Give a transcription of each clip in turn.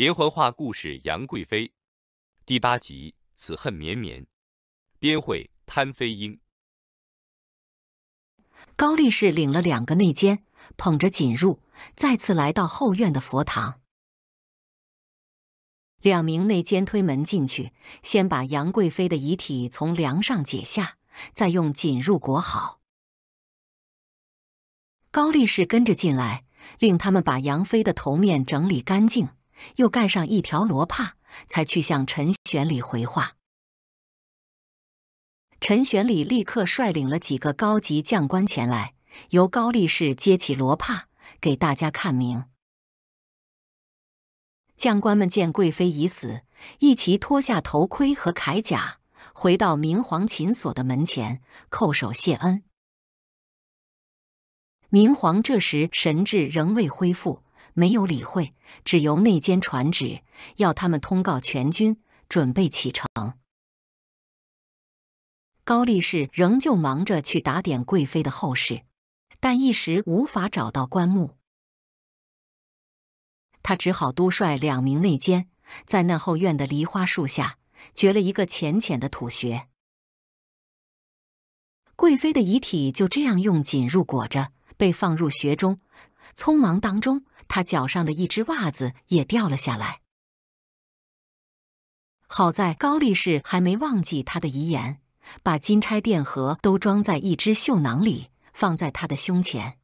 连环画故事《杨贵妃》第八集：此恨绵绵。编绘：潘飞英。高力士领了两个内监，捧着锦褥，再次来到后院的佛堂。两名内监推门进去，先把杨贵妃的遗体从梁上解下，再用锦褥裹好。高力士跟着进来，令他们把杨妃的头面整理干净。又盖上一条罗帕，才去向陈玄礼回话。陈玄礼立刻率领了几个高级将官前来，由高力士接起罗帕给大家看明。将官们见贵妃已死，一齐脱下头盔和铠甲，回到明皇寝所的门前叩首谢恩。明皇这时神志仍未恢复。没有理会，只由内奸传旨，要他们通告全军准备启程。高力士仍旧忙着去打点贵妃的后事，但一时无法找到棺木，他只好督率两名内奸在那后院的梨花树下掘了一个浅浅的土穴，贵妃的遗体就这样用锦褥裹着，被放入穴中。匆忙当中，他脚上的一只袜子也掉了下来。好在高力士还没忘记他的遗言，把金钗、钿盒都装在一只绣囊里，放在他的胸前。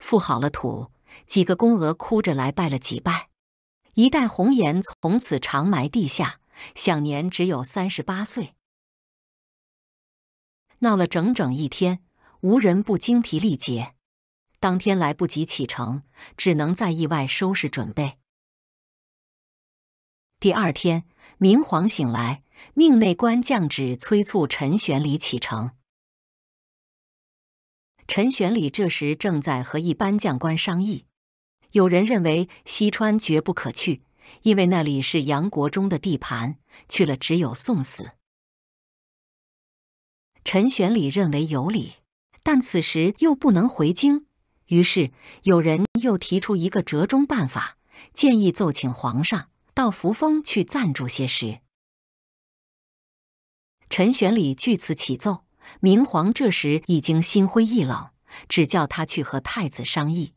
覆好了土，几个宫娥哭着来拜了几拜。一代红颜从此长埋地下，享年只有三十八岁。闹了整整一天，无人不精疲力竭。当天来不及启程，只能在意外收拾准备。第二天，明皇醒来，命内官降旨催促陈玄礼启程。陈玄礼这时正在和一班将官商议，有人认为西川绝不可去，因为那里是杨国忠的地盘，去了只有送死。陈玄礼认为有理，但此时又不能回京。于是有人又提出一个折中办法，建议奏请皇上到扶风去暂住些时。陈玄礼据此起奏，明皇这时已经心灰意冷，只叫他去和太子商议。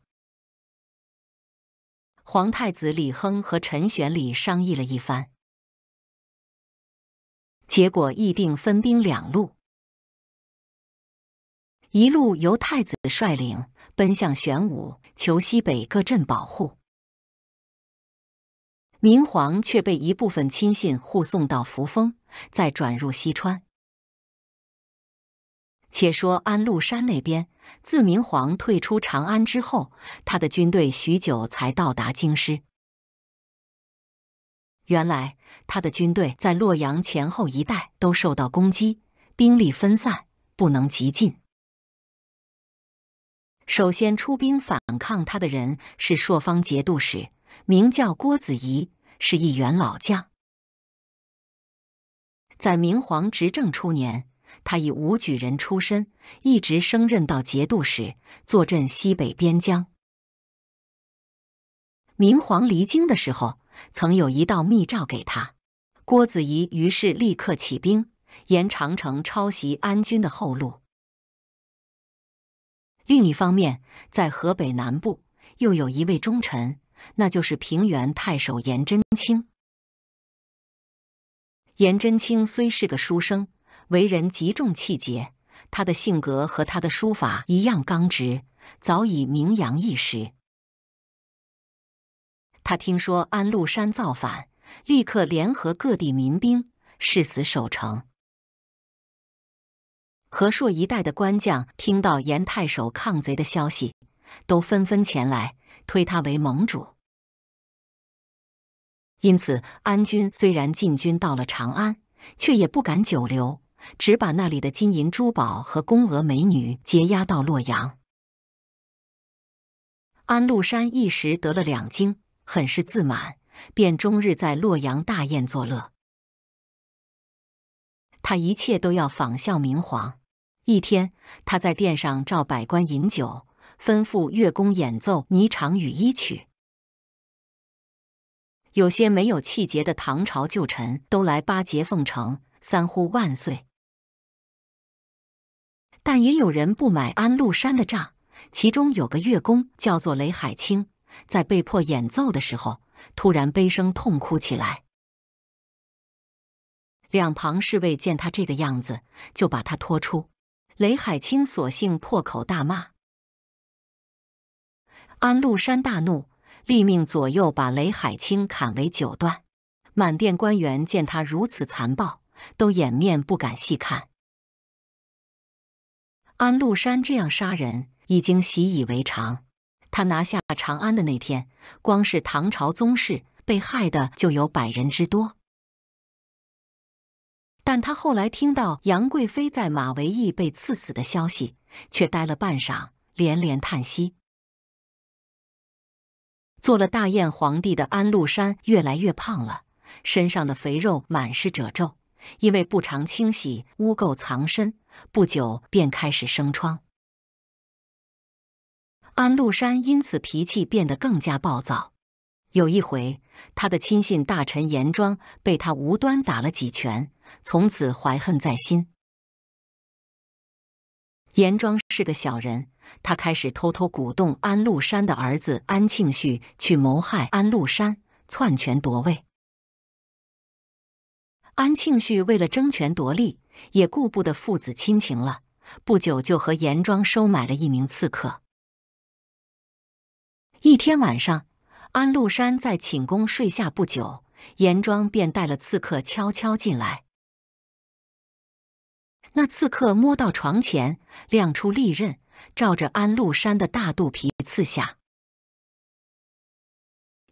皇太子李亨和陈玄礼商议了一番，结果议定分兵两路。一路由太子率领奔向玄武，求西北各镇保护。明皇却被一部分亲信护送到扶风，再转入西川。且说安禄山那边，自明皇退出长安之后，他的军队许久才到达京师。原来他的军队在洛阳前后一带都受到攻击，兵力分散，不能急进。首先出兵反抗他的人是朔方节度使，名叫郭子仪，是一员老将。在明皇执政初年，他以武举人出身，一直升任到节度使，坐镇西北边疆。明皇离京的时候，曾有一道密诏给他，郭子仪于是立刻起兵，沿长城抄袭安军的后路。另一方面，在河北南部又有一位忠臣，那就是平原太守颜真卿。颜真卿虽是个书生，为人极重气节，他的性格和他的书法一样刚直，早已名扬一时。他听说安禄山造反，立刻联合各地民兵，誓死守城。河朔一带的官将听到严太守抗贼的消息，都纷纷前来推他为盟主。因此，安军虽然进军到了长安，却也不敢久留，只把那里的金银珠宝和宫娥美女劫押到洛阳。安禄山一时得了两京，很是自满，便终日在洛阳大宴作乐。他一切都要仿效明皇。一天，他在殿上召百官饮酒，吩咐乐工演奏《霓裳羽衣曲》。有些没有气节的唐朝旧臣都来巴结奉承，三呼万岁。但也有人不买安禄山的账。其中有个乐工叫做雷海清，在被迫演奏的时候，突然悲声痛哭起来。两旁侍卫见他这个样子，就把他拖出。雷海清索性破口大骂，安禄山大怒，立命左右把雷海清砍为九段。满殿官员见他如此残暴，都掩面不敢细看。安禄山这样杀人已经习以为常，他拿下长安的那天，光是唐朝宗室被害的就有百人之多。但他后来听到杨贵妃在马嵬驿被刺死的消息，却呆了半晌，连连叹息。做了大燕皇帝的安禄山越来越胖了，身上的肥肉满是褶皱，因为不常清洗，污垢藏身，不久便开始生疮。安禄山因此脾气变得更加暴躁。有一回，他的亲信大臣严庄被他无端打了几拳，从此怀恨在心。严庄是个小人，他开始偷偷鼓动安禄山的儿子安庆绪去谋害安禄山，篡权夺位。安庆绪为了争权夺利，也顾不得父子亲情了。不久就和严庄收买了一名刺客。一天晚上。安禄山在寝宫睡下不久，严庄便带了刺客悄悄进来。那刺客摸到床前，亮出利刃，照着安禄山的大肚皮刺下。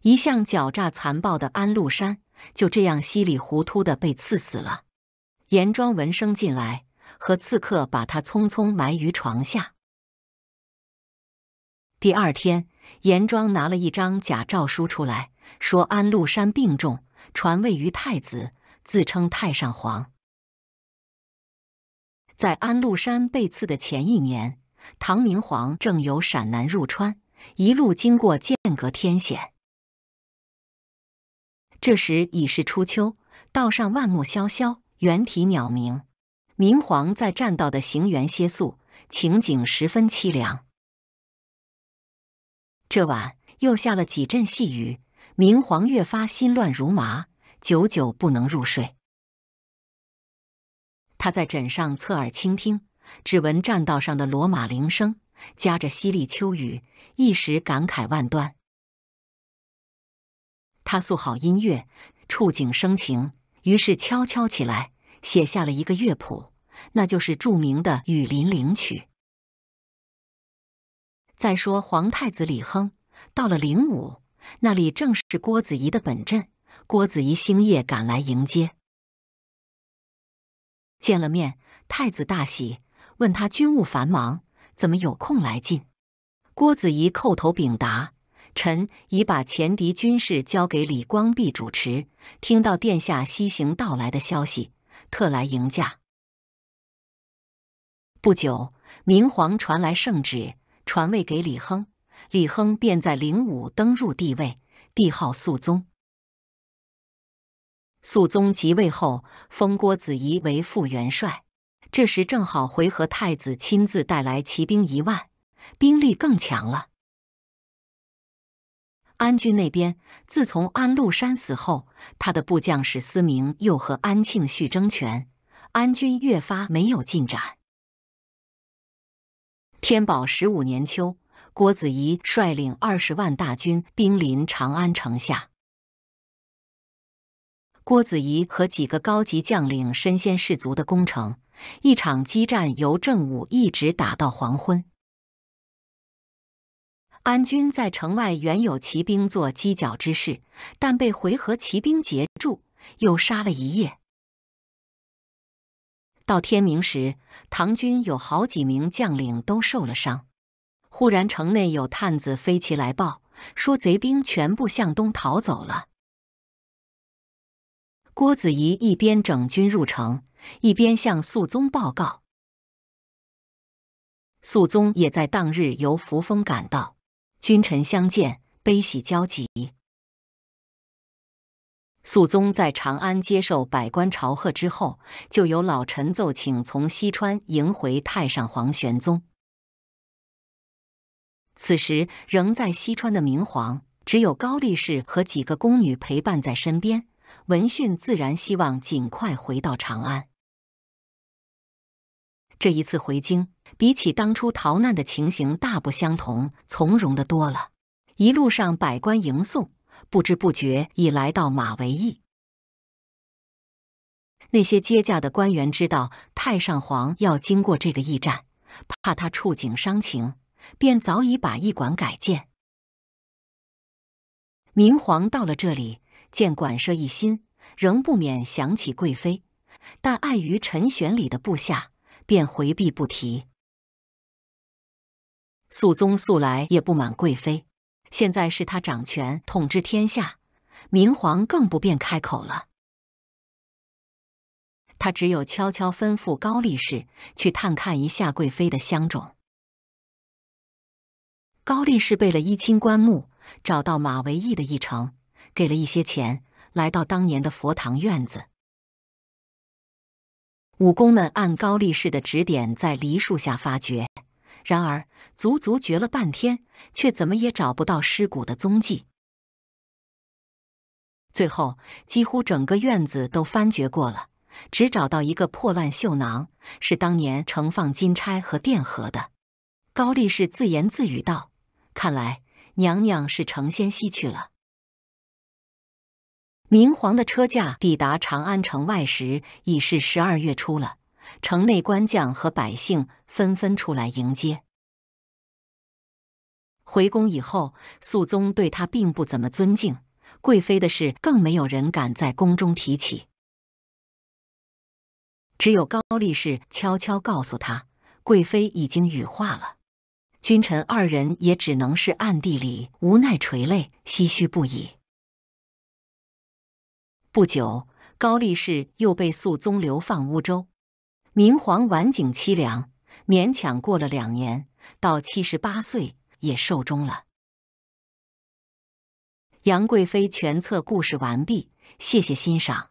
一向狡诈残暴的安禄山就这样稀里糊涂的被刺死了。严庄闻声进来，和刺客把他匆匆埋于床下。第二天。严庄拿了一张假诏书出来，说安禄山病重，传位于太子，自称太上皇。在安禄山被刺的前一年，唐明皇正由陕南入川，一路经过剑阁天险。这时已是初秋，道上万木萧萧，猿啼鸟鸣。明皇在栈道的行辕歇宿，情景十分凄凉。这晚又下了几阵细雨，明皇越发心乱如麻，久久不能入睡。他在枕上侧耳倾听，只闻栈道上的罗马铃声夹着淅沥秋雨，一时感慨万端。他素好音乐，触景生情，于是悄悄起来写下了一个乐谱，那就是著名的《雨林铃曲》。再说皇太子李亨到了灵武，那里正是郭子仪的本镇。郭子仪星夜赶来迎接，见了面，太子大喜，问他军务繁忙，怎么有空来进？郭子仪叩头禀答：“臣已把前敌军事交给李光弼主持，听到殿下西行到来的消息，特来迎驾。”不久，明皇传来圣旨。传位给李亨，李亨便在灵武登入帝位，帝号肃宗。肃宗即位后，封郭子仪为副元帅。这时正好回纥太子亲自带来骑兵一万，兵力更强了。安军那边，自从安禄山死后，他的部将史思明又和安庆绪争权，安军越发没有进展。天宝十五年秋，郭子仪率领二十万大军兵临长安城下。郭子仪和几个高级将领身先士卒的攻城，一场激战由正午一直打到黄昏。安军在城外原有骑兵做犄角之势，但被回纥骑兵截住，又杀了一夜。到天明时，唐军有好几名将领都受了伤。忽然，城内有探子飞骑来报，说贼兵全部向东逃走了。郭子仪一边整军入城，一边向肃宗报告。肃宗也在当日由扶风赶到，君臣相见，悲喜交集。肃宗在长安接受百官朝贺之后，就由老臣奏请从西川迎回太上皇玄宗。此时仍在西川的明皇，只有高力士和几个宫女陪伴在身边。闻讯自然希望尽快回到长安。这一次回京，比起当初逃难的情形大不相同，从容的多了。一路上，百官迎送。不知不觉已来到马嵬驿。那些接驾的官员知道太上皇要经过这个驿站，怕他触景伤情，便早已把驿馆改建。明皇到了这里，见馆舍一新，仍不免想起贵妃，但碍于陈玄礼的部下，便回避不提。肃宗素来也不满贵妃。现在是他掌权统治天下，明皇更不便开口了。他只有悄悄吩咐高力士去探看一下贵妃的香冢。高力士备了一清棺木，找到马嵬驿的一程，给了一些钱，来到当年的佛堂院子。武功们按高力士的指点，在梨树下发掘。然而，足足掘了半天，却怎么也找不到尸骨的踪迹。最后，几乎整个院子都翻掘过了，只找到一个破烂绣囊，是当年盛放金钗和电盒的。高力士自言自语道：“看来娘娘是成仙西去了。”明皇的车驾抵达长安城外时，已是十二月初了。城内官将和百姓纷纷出来迎接。回宫以后，肃宗对他并不怎么尊敬，贵妃的事更没有人敢在宫中提起。只有高力士悄悄告诉他，贵妃已经羽化了。君臣二人也只能是暗地里无奈垂泪，唏嘘不已。不久，高力士又被肃宗流放乌州。明皇晚景凄凉，勉强过了两年，到七十八岁也寿终了。杨贵妃全册故事完毕，谢谢欣赏。